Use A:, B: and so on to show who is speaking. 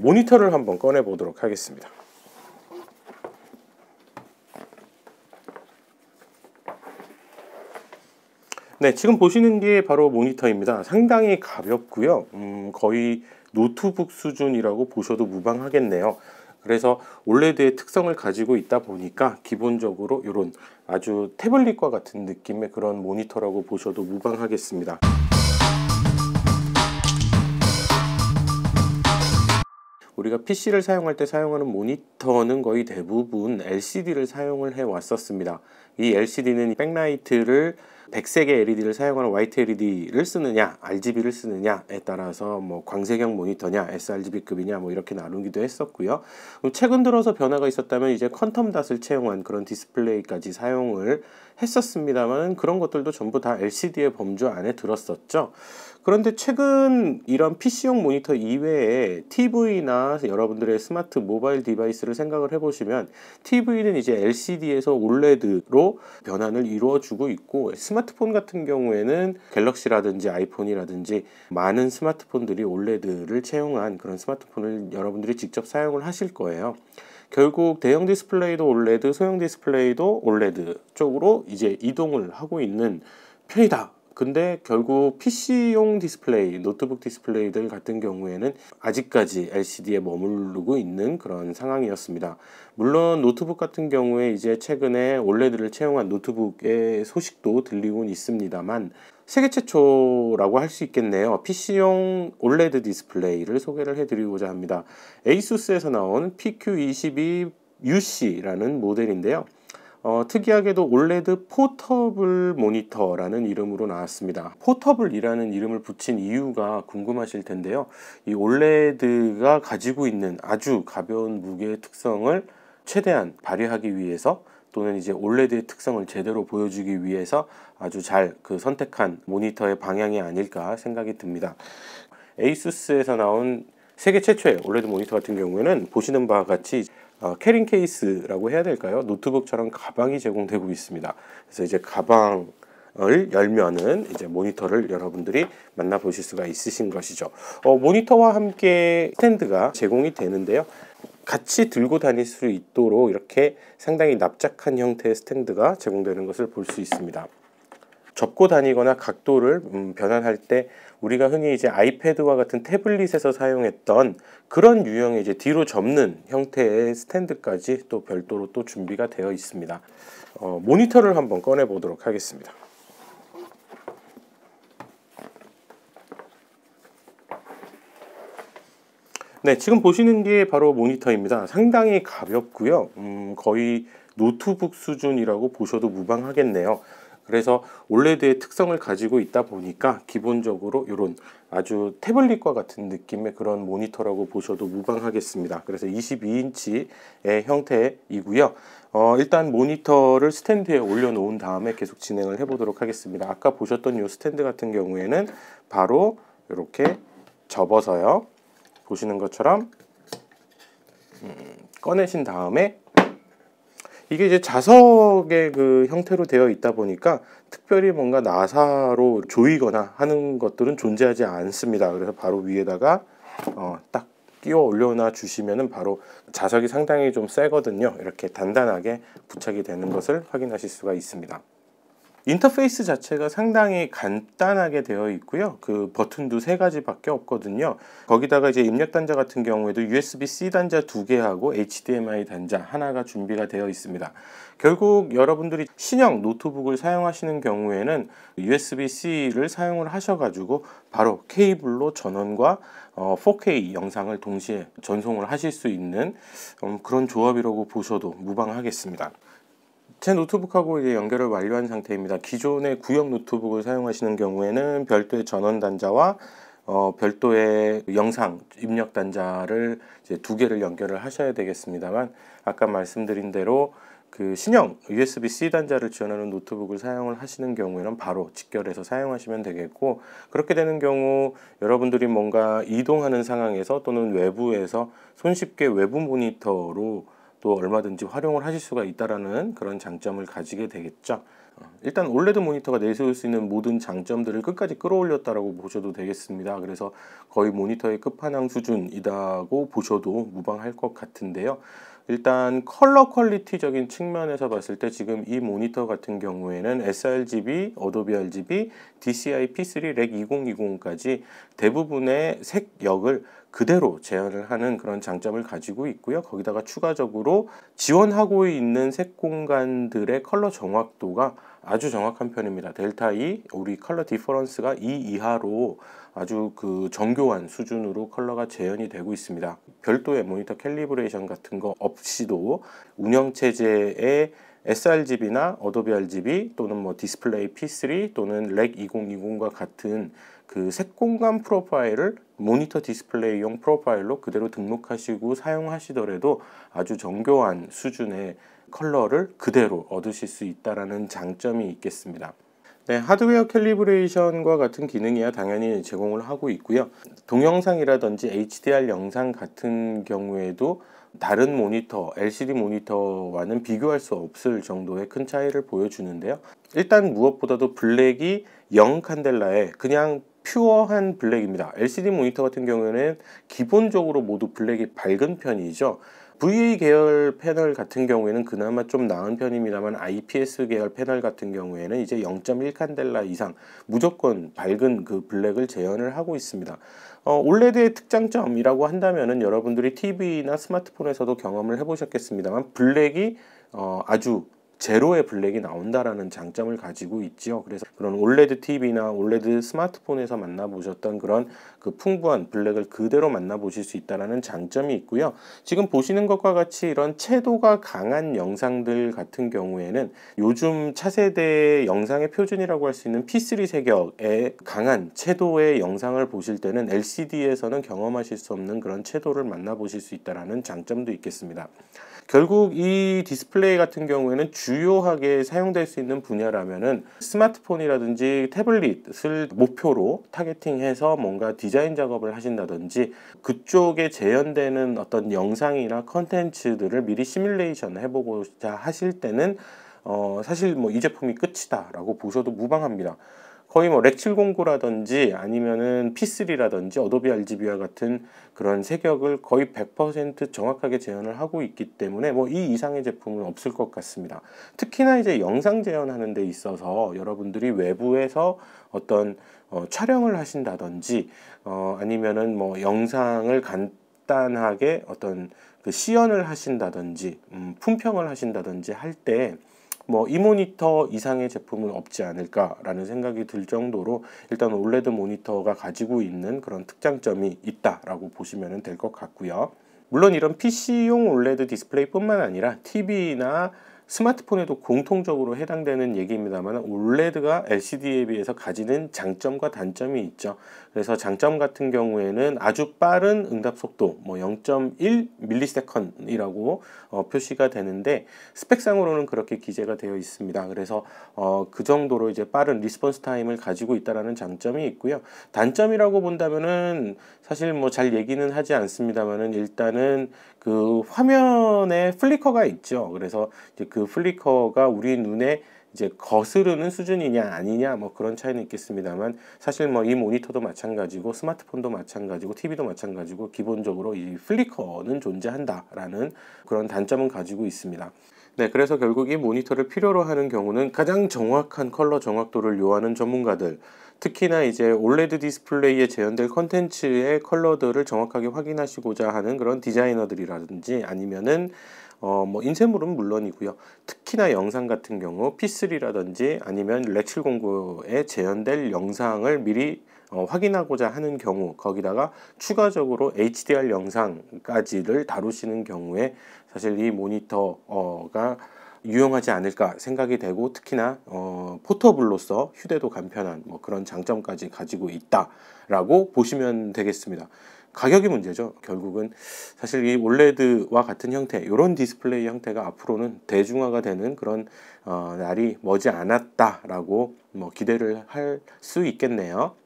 A: 모니터를 한번 꺼내 보도록 하겠습니다. 네, 지금 보시는 게 바로 모니터입니다. 상당히 가볍고요. 음, 거의 노트북 수준이라고 보셔도 무방하겠네요. 그래서 올레드의 특성을 가지고 있다 보니까 기본적으로 이런 아주 태블릿과 같은 느낌의 그런 모니터라고 보셔도 무방하겠습니다. 우리가 PC를 사용할 때 사용하는 모니터는 거의 대부분 LCD를 사용을 해 왔었습니다. 이 LCD는 백라이트를 백색의 LED를 사용하는 화이트 LED를 쓰느냐, RGB를 쓰느냐에 따라서 뭐 광세경 모니터냐, sRGB급이냐 뭐 이렇게 나누기도 했었고요. 최근 들어서 변화가 있었다면 이제 퀀텀 닷을 채용한 그런 디스플레이까지 사용을 했었습니다만 그런 것들도 전부 다 LCD의 범주 안에 들었었죠. 그런데 최근 이런 PC용 모니터 이외에 TV나 여러분들의 스마트 모바일 디바이스를 생각을 해보시면 TV는 이제 LCD에서 OLED로 변환을 이루어주고 있고 스마트폰 같은 경우에는 갤럭시라든지 아이폰이라든지 많은 스마트폰들이 OLED를 채용한 그런 스마트폰을 여러분들이 직접 사용을 하실 거예요. 결국 대형 디스플레이도 OLED, 소형 디스플레이도 OLED 쪽으로 이제 이동을 하고 있는 편이다. 근데 결국 PC용 디스플레이, 노트북 디스플레이들 같은 경우에는 아직까지 LCD에 머무르고 있는 그런 상황이었습니다. 물론 노트북 같은 경우에 이제 최근에 올레드를 채용한 노트북의 소식도 들리곤 있습니다만 세계 최초라고 할 수 있겠네요. PC용 올레드 디스플레이를 소개를 해드리고자 합니다. 에이수스에서 나온 PQ22 UC라는 모델인데요. 어, 특이하게도 올레드 포터블 모니터라는 이름으로 나왔습니다. 포터블이라는 이름을 붙인 이유가 궁금하실 텐데요. 이 올레드가 가지고 있는 아주 가벼운 무게의 특성을 최대한 발휘하기 위해서 또는 이제 올레드의 특성을 제대로 보여주기 위해서 아주 잘 그 선택한 모니터의 방향이 아닐까 생각이 듭니다. 에이수스에서 나온 세계 최초의 올레드 모니터 같은 경우에는 보시는 바와 같이 어, 캐링 케이스라고 해야 될까요? 노트북처럼 가방이 제공되고 있습니다. 그래서 이제 가방 을 열면은 이제 모니터를 여러분들이 만나보실 수가 있으신 것이죠. 어, 모니터와 함께 스탠드가 제공이 되는데요. 같이 들고 다닐 수 있도록 이렇게 상당히 납작한 형태의 스탠드가 제공되는 것을 볼 수 있습니다. 접고 다니거나 각도를 음, 변환할 때 우리가 흔히 이제 아이패드와 같은 태블릿에서 사용했던 그런 유형의 이제 뒤로 접는 형태의 스탠드까지 또 별도로 또 준비가 되어 있습니다. 어, 모니터를 한번 꺼내 보도록 하겠습니다. 네, 지금 보시는 게 바로 모니터입니다. 상당히 가볍고요. 음, 거의 노트북 수준이라고 보셔도 무방하겠네요. 그래서 올레드의 특성을 가지고 있다 보니까 기본적으로 이런 아주 태블릿과 같은 느낌의 그런 모니터라고 보셔도 무방하겠습니다. 그래서 22인치의 형태이고요. 어, 일단 모니터를 스탠드에 올려놓은 다음에 계속 진행을 해보도록 하겠습니다. 아까 보셨던 이 스탠드 같은 경우에는 바로 이렇게 접어서요. 보시는 것처럼 음, 꺼내신 다음에 이게 이제 자석의 그 형태로 되어 있다 보니까 특별히 뭔가 나사로 조이거나 하는 것들은 존재하지 않습니다. 그래서 바로 위에다가 어, 딱 끼워 올려놔 주시면은 바로 자석이 상당히 좀 세거든요. 이렇게 단단하게 부착이 되는 것을 확인하실 수가 있습니다. 인터페이스 자체가 상당히 간단하게 되어 있고요. 그 버튼도 세 가지밖에 없거든요. 거기다가 이제 입력 단자 같은 경우에도 USB-C 단자 두 개하고 HDMI 단자 하나가 준비가 되어 있습니다. 결국 여러분들이 신형 노트북을 사용하시는 경우에는 USB-C를 사용을 하셔가지고 바로 케이블로 전원과 4K 어, 영상을 동시에 전송을 하실 수 있는 음, 그런 조합이라고 보셔도 무방하겠습니다. 제 노트북하고 이제 연결을 완료한 상태입니다. 기존의 구형 노트북을 사용하시는 경우에는 별도의 전원 단자와 어, 별도의 영상 입력 단자를 이제 두 개를 연결을 하셔야 되겠습니다만 아까 말씀드린 대로 그 신형 USB-C 단자를 지원하는 노트북을 사용을 하시는 경우에는 바로 직결해서 사용하시면 되겠고 그렇게 되는 경우 여러분들이 뭔가 이동하는 상황에서 또는 외부에서 손쉽게 외부 모니터로 또 얼마든지 활용을 하실 수가 있다라는 그런 장점을 가지게 되겠죠. 어, 일단 올레드 모니터가 내세울 수 있는 모든 장점들을 끝까지 끌어올렸다고 보셔도 되겠습니다. 그래서 거의 모니터의 끝판왕 수준이라고 보셔도 무방할 것 같은데요. 일단 컬러 퀄리티적인 측면에서 봤을 때 지금 이 모니터 같은 경우에는 sRGB, 어도비 RGB, DCI P3 렉 2020까지 대부분의 색역을 그대로 제한을 하는 그런 장점을 가지고 있고요. 거기다가 추가적으로 지원하고 있는 색 공간들의 컬러 정확도가 아주 정확한 편입니다. 델타 E, 우리 컬러 디퍼런스가 2 이하로 아주 그 정교한 수준으로 컬러가 재현이 되고 있습니다. 별도의 모니터 캘리브레이션 같은 거 없이도 운영체제에 sRGB나 어도비 RGB 또는 뭐 디스플레이 P3 또는 렉 2020과 같은 그 색공간 프로파일을 모니터 디스플레이용 프로파일로 그대로 등록하시고 사용하시더라도 아주 정교한 수준의 컬러를 그대로 얻으실 수있다라 장점이 있겠습니다. 네, 하드웨어 캘리브레이션과 같은 기능이야 당연히 제공을 하고 있고요. 동영상이라든지 HDR 영상 같은 경우에도 다른 모니터, LCD 모니터와는 비교할 수 없을 정도의 큰 차이를 보여주는데요. 일단 무엇보다도 블랙이 영 칸델라에 그냥 퓨어한 블랙입니다. LCD 모니터 같은 경우에는 기본적으로 모두 블랙이 밝은 편이죠. V 계열 패널 같은 경우에는 그나마 좀 나은 편입니다만 IPS 계열 패널 같은 경우에는 이제 0.1 칸델라 이상 무조건 밝은 그 블랙을 재현을 하고 있습니다. 어, 올레드의 특장점이라고 한다면은 여러분들이 TV나 스마트폰에서도 경험을 해보셨겠습니다만 블랙이 어, 아주 제로의 블랙이 나온다라는 장점을 가지고 있죠. 그래서 그런 올레드 TV나 올레드 스마트폰에서 만나보셨던 그런 그 풍부한 블랙을 그대로 만나보실 수있다는 장점이 있고요. 지금 보시는 것과 같이 이런 채도가 강한 영상들 같은 경우에는 요즘 차세대 영상의 표준이라고 할 수 있는 P3 세격의 강한 채도의 영상을 보실 때는 LCD에서는 경험하실 수 없는 그런 채도를 만나보실 수있다는 장점도 있겠습니다. 결국 이 디스플레이 같은 경우에는 주요하게 사용될 수 있는 분야라면은 스마트폰이라든지 태블릿을 목표로 타겟팅해서 뭔가 디자인 작업을 하신다든지 그쪽에 재현되는 어떤 영상이나 컨텐츠들을 미리 시뮬레이션 해보고자 하실 때는 어 사실 뭐 이 제품이 끝이다라고 보셔도 무방합니다. 거의 뭐 렉709라든지 아니면은 P3라든지 어도비 RGB와 같은 그런 세격을 거의 100% 정확하게 재현을 하고 있기 때문에 뭐 이 이상의 제품은 없을 것 같습니다. 특히나 이제 영상 재현하는 데 있어서 여러분들이 외부에서 어떤 어, 촬영을 하신다든지 어, 아니면은 뭐 영상을 간단하게 어떤 그 시연을 하신다든지 음, 품평을 하신다든지 할때 뭐이 모니터 이상의 제품은 없지 않을까라는 생각이 들 정도로 일단 올레드 모니터가 가지고 있는 그런 특장점이 있다라고 보시면 될 것 같고요. 물론 이런 PC용 올레드 디스플레이뿐만 아니라 TV나 스마트폰에도 공통적으로 해당되는 얘기입니다만 올레드가 LCD에 비해서 가지는 장점과 단점이 있죠. 그래서 장점 같은 경우에는 아주 빠른 응답 속도 뭐 0.1ms이라고 어, 표시가 되는데 스펙상으로는 그렇게 기재가 되어 있습니다. 그래서 어, 그 정도로 이제 빠른 리스폰스 타임을 가지고 있다라는 장점이 있고요. 단점이라고 본다면은 사실 뭐 잘 얘기는 하지 않습니다만은 일단은 그 화면에 플리커가 있죠. 그래서 이제 그그 플리커가 우리 눈에 이제 거스르는 수준이냐 아니냐 뭐 그런 차이는 있겠습니다만 사실 뭐 이 모니터도 마찬가지고 스마트폰도 마찬가지고 TV도 마찬가지고 기본적으로 이 플리커는 존재한다라는 그런 단점은 가지고 있습니다. 네, 그래서 결국 이 모니터를 필요로 하는 경우는 가장 정확한 컬러 정확도를 요하는 전문가들, 특히나 이제 올레드 디스플레이에 재현될 컨텐츠의 컬러들을 정확하게 확인하시고자 하는 그런 디자이너들이라든지 아니면은 어, 뭐 인쇄물은 물론이고요. 특히나 영상 같은 경우 P3라든지 아니면 렉7공구에 재현될 영상을 미리 어, 확인하고자 하는 경우 거기다가 추가적으로 HDR 영상까지를 다루시는 경우에 사실 이 모니터가 유용하지 않을까 생각이 되고 특히나 어, 포터블로서 휴대도 간편한 뭐 그런 장점까지 가지고 있다라고 보시면 되겠습니다. 가격이 문제죠. 결국은 사실 이 올레드와 같은 형태, 이런 디스플레이 형태가 앞으로는 대중화가 되는 그런 어, 날이 머지 않았다라고 뭐 기대를 할 수 있겠네요.